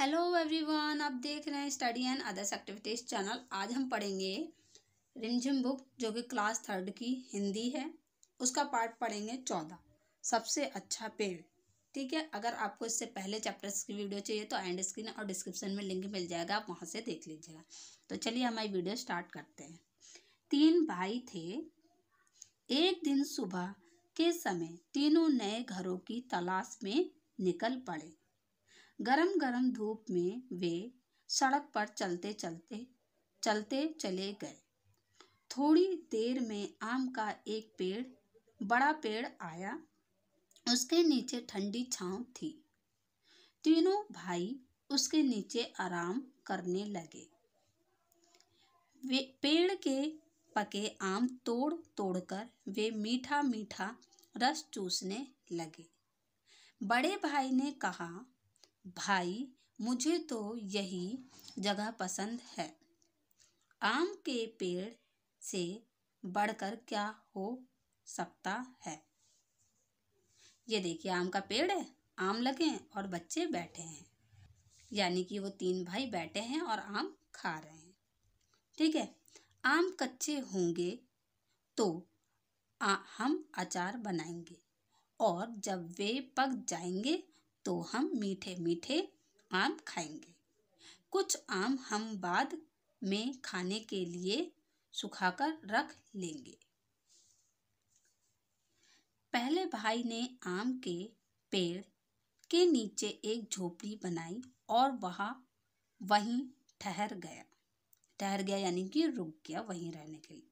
hello everyone आप देख रहे हैं study and others activities channel आज हम पढ़ेंगे रिमझिम बुक जो कि क्लास थर्ड की हिंदी है उसका पार्ट पढ़ेंगे चौदह सबसे अच्छा पेड़ ठीक है अगर आपको इससे पहले चैप्टर्स की वीडियो चाहिए तो एंड स्क्रीन और डिस्क्रिप्शन में लिंक मिल जाएगा आप वहाँ से देख लीजिएगा तो चलिए हमारी वीडियो स्टार्ट करते हैं तीन भाई थे एक दिन सुबह के समय तीनों नए घरों की तलाश में निकल पड़े गरम गरम धूप में वे सड़क पर चलते चलते चलते चले गए थोड़ी देर में आम का एक पेड़ बड़ा पेड़ आया उसके नीचे ठंडी छांव थी तीनों भाई उसके नीचे आराम करने लगे वे पेड़ के पके आम तोड़ तोड़कर वे मीठा मीठा रस चूसने लगे बड़े भाई ने कहा भाई मुझे तो यही जगह पसंद है आम के पेड़ से बढ़कर क्या हो सकता है ये देखिए आम का पेड़ है आम लगे हैं और बच्चे बैठे हैं यानी कि वो तीन भाई बैठे हैं और आम खा रहे हैं ठीक है आम कच्चे होंगे तो आ, हम अचार बनाएंगे और जब वे पक जाएंगे तो हम मीठे मीठे आम खाएंगे कुछ आम हम बाद में खाने के लिए सुखाकर रख लेंगे पहले भाई ने आम के पेड़ के नीचे एक झोपड़ी बनाई और वहाँ वहीं ठहर गया ठहर गया यानी कि रुक गया वहीं रहने के लिए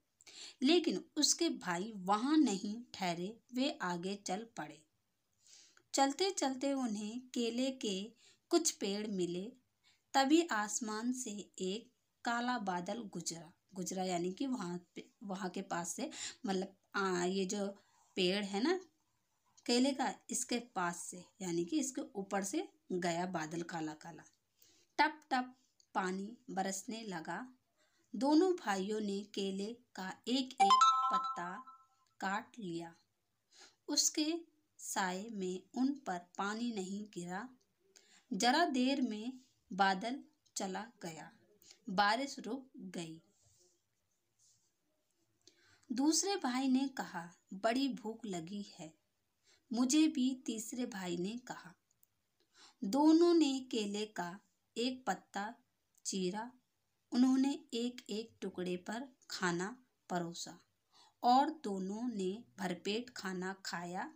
लेकिन उसके भाई वहाँ नहीं ठहरे वे आगे चल पड़े चलते चलते उन्हें केले के कुछ पेड़ मिले तभी आसमान से एक काला बादल गुजरा गुजरा यानी कि वहाँ पे वहाँ के पास से मतलब ये जो पेड़ है ना केले का इसके पास से यानी कि इसके ऊपर से गया बादल काला काला टप टप पानी बरसने लगा दोनों भाइयों ने केले का एक एक पत्ता काट लिया उसके साय में उन पर पानी नहीं गिरा जरा देर में बादल चला गया बारिश रुक गई दूसरे भाई ने कहा बड़ी भूख लगी है मुझे भी तीसरे भाई ने कहा दोनों ने केले का एक पत्ता चीरा उन्होंने एक एक टुकड़े पर खाना परोसा और दोनों ने भरपेट खाना खाया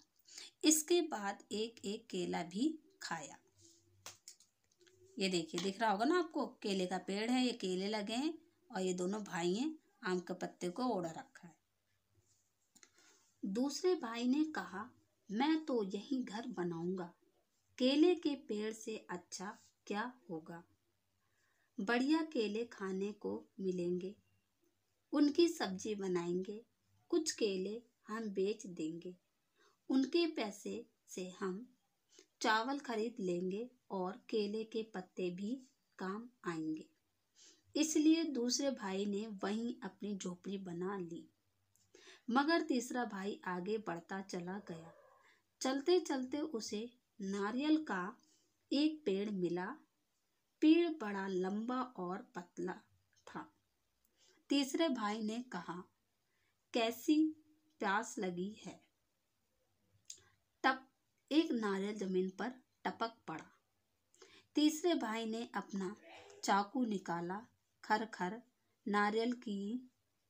इसके बाद एक एक केला भी खाया ये देखिए दिख रहा होगा ना आपको केले का पेड़ है ये केले लगे हैं और ये दोनों भाई हैं आम के पत्ते को ओढ़ रखा है दूसरे भाई ने कहा मैं तो यही घर बनाऊंगा केले के पेड़ से अच्छा क्या होगा बढ़िया केले खाने को मिलेंगे उनकी सब्जी बनाएंगे कुछ केले हम बेच देंगे उनके पैसे से हम चावल खरीद लेंगे और केले के पत्ते भी काम आएंगे इसलिए दूसरे भाई ने वहीं अपनी झोपड़ी बना ली मगर तीसरा भाई आगे बढ़ता चला गया चलते चलते उसे नारियल का एक पेड़ मिला पेड़ बड़ा लंबा और पतला था तीसरे भाई ने कहा कैसी प्यास लगी है एक नारियल जमीन पर टपक पड़ा तीसरे भाई ने अपना चाकू निकाला खर खर नारियल की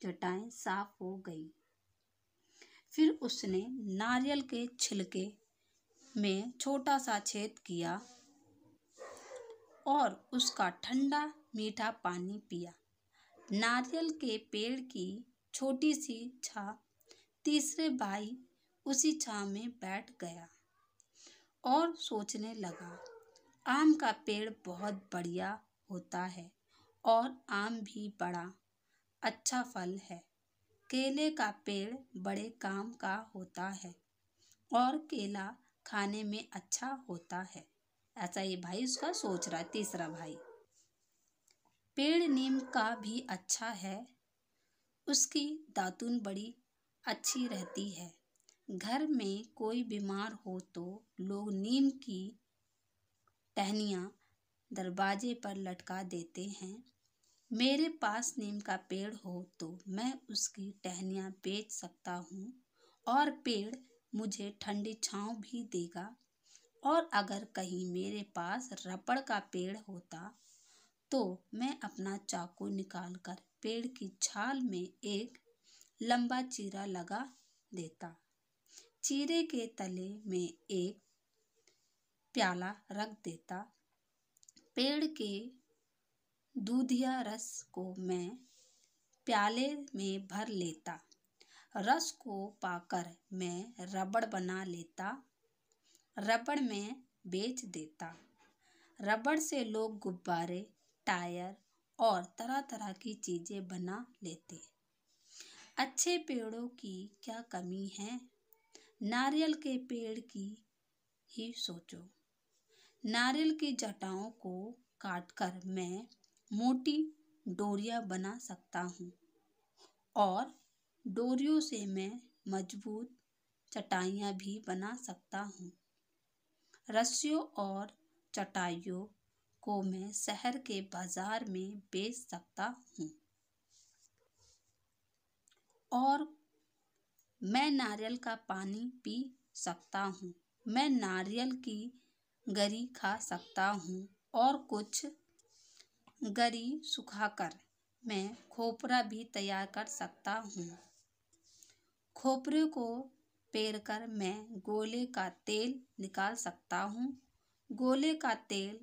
जटाएं साफ हो गई फिर उसने नारियल के छिलके में छोटा सा छेद किया और उसका ठंडा मीठा पानी पिया नारियल के पेड़ की छोटी सी छा तीसरे भाई उसी छा में बैठ गया और सोचने लगा आम का पेड़ बहुत बढ़िया होता है और आम भी बड़ा अच्छा फल है केले का पेड़ बड़े काम का होता है और केला खाने में अच्छा होता है ऐसा ये भाई उसका सोच रहा है तीसरा भाई पेड़ नीम का भी अच्छा है उसकी दातुन बड़ी अच्छी रहती है घर में कोई बीमार हो तो लोग नीम की टहनियाँ दरवाजे पर लटका देते हैं मेरे पास नीम का पेड़ हो तो मैं उसकी टहनियाँ बेच सकता हूँ और पेड़ मुझे ठंडी छाँव भी देगा और अगर कहीं मेरे पास रबड़ का पेड़ होता तो मैं अपना चाकू निकालकर पेड़ की छाल में एक लंबा चीरा लगा देता चीरे के तले में एक प्याला रख देता पेड़ के दूधिया रस को मैं प्याले में भर लेता रस को पाकर मैं रबड़ बना लेता रबड़ में बेच देता रबड़ से लोग गुब्बारे टायर और तरह तरह की चीज़ें बना लेते अच्छे पेड़ों की क्या कमी है नारियल के पेड़ की ही सोचो नारियल की जटाओं को काटकर मैं मोटी डोरियाँ बना सकता हूँ और डोरियों से मैं मजबूत चटाइयाँ भी बना सकता हूँ रस्सियों और चटाइयों को मैं शहर के बाजार में बेच सकता हूँ और मैं नारियल का पानी पी सकता हूँ मैं नारियल की गरी खा सकता हूँ और कुछ गरी सुखाकर मैं खोपरा भी तैयार कर सकता हूँ खोपरे को पेर कर मैं गोले का तेल निकाल सकता हूँ गोले का तेल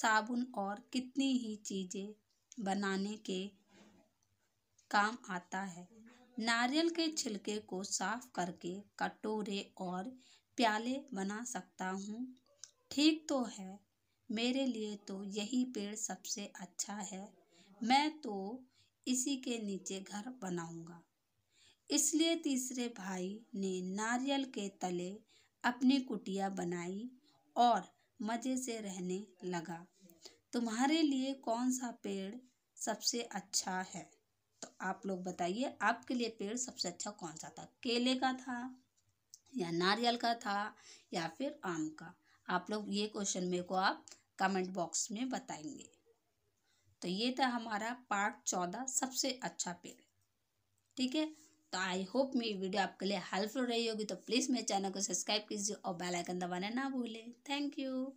साबुन और कितनी ही चीज़ें बनाने के काम आता है नारियल के छिलके को साफ करके कटोरे और प्याले बना सकता हूँ ठीक तो है मेरे लिए तो यही पेड़ सबसे अच्छा है मैं तो इसी के नीचे घर बनाऊंगा इसलिए तीसरे भाई ने नारियल के तले अपनी कुटिया बनाई और मज़े से रहने लगा तुम्हारे लिए कौन सा पेड़ सबसे अच्छा है तो आप लोग बताइए आपके लिए पेड़ सबसे अच्छा कौन सा था केले का था या नारियल का था या फिर आम का आप लोग ये क्वेश्चन मेरे को आप कमेंट बॉक्स में बताएंगे तो ये था हमारा पार्ट चौदह सबसे अच्छा पेड़ ठीक है तो आई होप मेरी वीडियो आपके लिए हेल्पफुल रही होगी तो प्लीज़ मेरे चैनल को सब्सक्राइब कीजिए और बेल आइकन दबाना ना भूलें थैंक यू